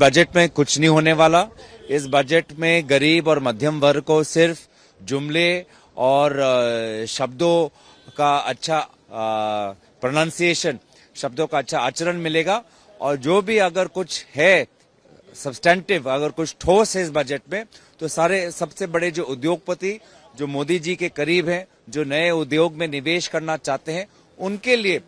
Budget में कुछ नहीं होने वाला इस बजट में गरीब और मध्यम वर्ग को सिर्फ जुमले और शब्दों का अच्छा प्रोनाउंसिएशन शब्दों का अच्छा आचरण मिलेगा और जो भी अगर कुछ है सब्सटेंटिव अगर कुछ ठोस है इस बजट में तो सारे सबसे बड़े जो उद्योगपति जो मोदी जी के करीब हैं जो नए उद्योग में निवेश करना चाहते हैं उनके लिए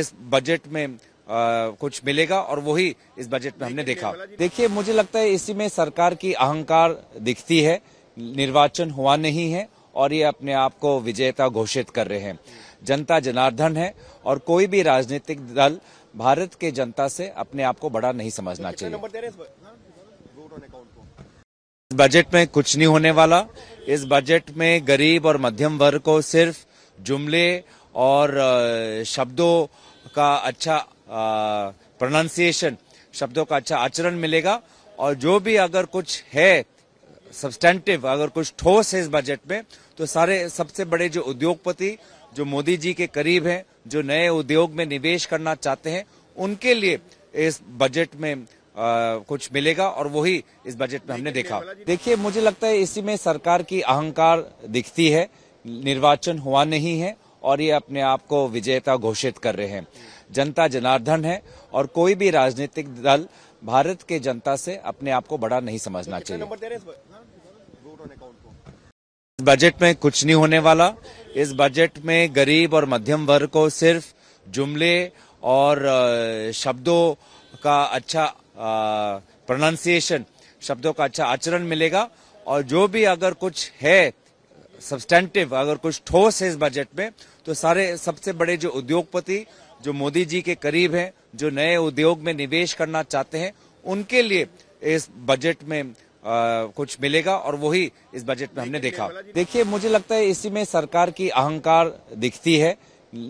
इस बजट में कुछ मिलेगा और वही इस बजट में हमने देखा देखिए मुझे लगता है इसी में सरकार की अहंकार दिखती है निर्वाचन हुआ नहीं है और ये अपने आप को विजेता घोषित कर रहे हैं जनता जनार्दन है और कोई भी राजनीतिक दल भारत के जनता से अपने आप को बड़ा नहीं समझना तो चाहिए इस बजट हाँ, में कुछ नहीं होने वाला इस बजट में गरीब और मध्यम वर्ग को सिर्फ जुमले और शब्दों का अच्छा प्रोनाउंसिएशन शब्दों का अच्छा आचरण मिलेगा और जो भी अगर कुछ है सब्सटेंटिव अगर कुछ ठोस है इस बजट में तो सारे सबसे बड़े जो उद्योगपति जो मोदी जी के करीब हैं जो नए उद्योग में निवेश करना चाहते हैं उनके लिए इस बजट में आ, कुछ मिलेगा और वही इस बजट में हमने देखा देखिए मुझे लगता है इसी में सरकार की अहंकार दिखती है निर्वाचन हुआ नहीं है और ये अपने आप को विजेता घोषित कर रहे हैं जनता जनार्दन है और कोई भी राजनीतिक दल भारत के जनता से अपने आप को बड़ा नहीं समझना चाहिए हाँ? बजट में कुछ नहीं होने वाला इस बजट में गरीब और मध्यम वर्ग को सिर्फ जुमले और शब्दों का अच्छा प्रोनाउंसिएशन शब्दों का अच्छा आचरण मिलेगा और जो भी अगर कुछ है सब्सटेंटिव अगर कुछ ठोस है इस बजट में तो सारे सबसे बड़े जो उद्योगपति जो मोदी जी के करीब हैं जो नए उद्योग में निवेश करना चाहते हैं उनके लिए इस बजट में आ, कुछ मिलेगा और वही इस बजट में हमने देखा देखिए मुझे लगता है इसी में सरकार की अहंकार दिखती है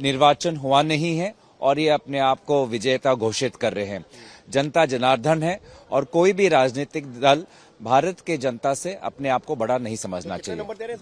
निर्वाचन हुआ नहीं है और ये अपने आप को विजेता घोषित कर रहे हैं जनता जनार्दन है और कोई भी राजनीतिक दल भारत के जनता से अपने आप को बड़ा नहीं समझना चाहिए